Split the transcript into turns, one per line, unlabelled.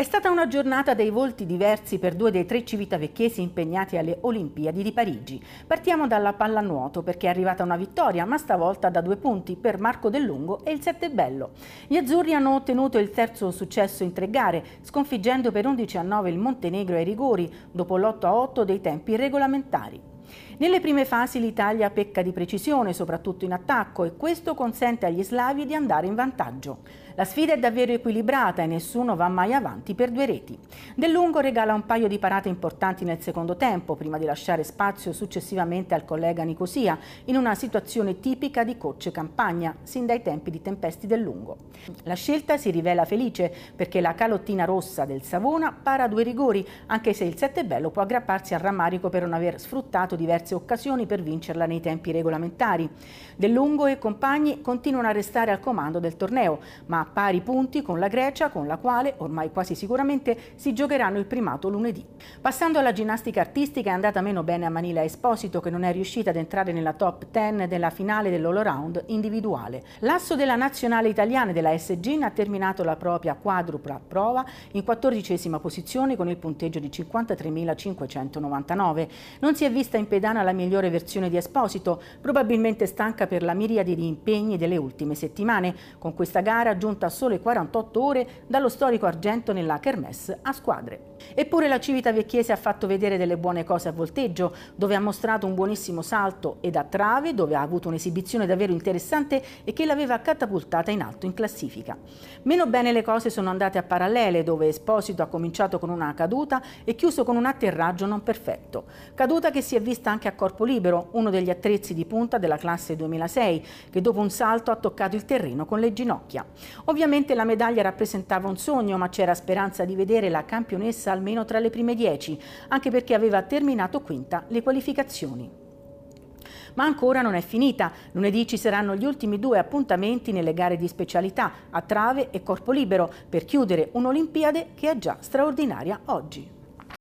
È stata una giornata dei volti diversi per due dei tre civitavecchesi impegnati alle Olimpiadi di Parigi. Partiamo dalla pallanuoto perché è arrivata una vittoria, ma stavolta da due punti per Marco Dellungo e il Sette Bello. Gli azzurri hanno ottenuto il terzo successo in tre gare, sconfiggendo per 11 a 9 il Montenegro ai rigori, dopo l'8 a 8 dei tempi regolamentari. Nelle prime fasi l'Italia pecca di precisione, soprattutto in attacco, e questo consente agli slavi di andare in vantaggio. La sfida è davvero equilibrata e nessuno va mai avanti per due reti. Del Lungo regala un paio di parate importanti nel secondo tempo, prima di lasciare spazio successivamente al collega Nicosia, in una situazione tipica di coach campagna, sin dai tempi di Tempesti del Lungo. La scelta si rivela felice perché la calottina rossa del Savona para due rigori, anche se il Bello può aggrapparsi al rammarico per non aver sfruttato diverse occasioni per vincerla nei tempi regolamentari. Del Lungo e compagni continuano a restare al comando del torneo, ma pari punti con la Grecia, con la quale ormai quasi sicuramente si giocheranno il primato lunedì. Passando alla ginnastica artistica è andata meno bene a Manila Esposito che non è riuscita ad entrare nella top 10 della finale dell'all-round individuale. L'asso della nazionale italiana della SG ha terminato la propria quadrupla prova in quattordicesima posizione con il punteggio di 53.599. Non si è vista in pedana la migliore versione di Esposito, probabilmente stanca per la miriade di impegni delle ultime settimane. Con questa gara giunta giunta a sole 48 ore dallo storico argento nella Kermesse a squadre. Eppure la Civita Vecchiese ha fatto vedere delle buone cose a volteggio, dove ha mostrato un buonissimo salto, ed a Trave, dove ha avuto un'esibizione davvero interessante e che l'aveva catapultata in alto in classifica. Meno bene le cose sono andate a parallele, dove Esposito ha cominciato con una caduta e chiuso con un atterraggio non perfetto. Caduta che si è vista anche a corpo libero, uno degli attrezzi di punta della classe 2006, che dopo un salto ha toccato il terreno con le ginocchia. Ovviamente la medaglia rappresentava un sogno, ma c'era speranza di vedere la campionessa almeno tra le prime dieci, anche perché aveva terminato quinta le qualificazioni. Ma ancora non è finita. Lunedì ci saranno gli ultimi due appuntamenti nelle gare di specialità a trave e corpo libero per chiudere un'Olimpiade che è già straordinaria oggi.